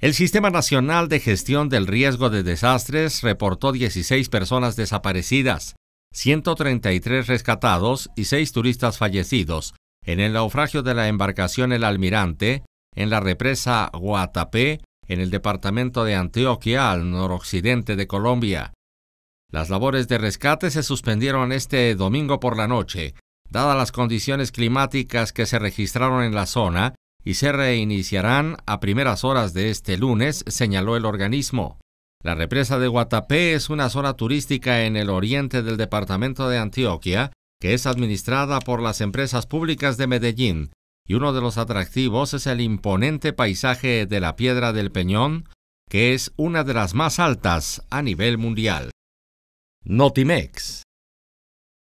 El Sistema Nacional de Gestión del Riesgo de Desastres reportó 16 personas desaparecidas, 133 rescatados y 6 turistas fallecidos en el naufragio de la embarcación El Almirante en la represa Guatapé, en el departamento de Antioquia, al noroccidente de Colombia. Las labores de rescate se suspendieron este domingo por la noche, dadas las condiciones climáticas que se registraron en la zona y se reiniciarán a primeras horas de este lunes, señaló el organismo. La represa de Guatapé es una zona turística en el oriente del departamento de Antioquia que es administrada por las empresas públicas de Medellín, y uno de los atractivos es el imponente paisaje de la Piedra del Peñón, que es una de las más altas a nivel mundial. Notimex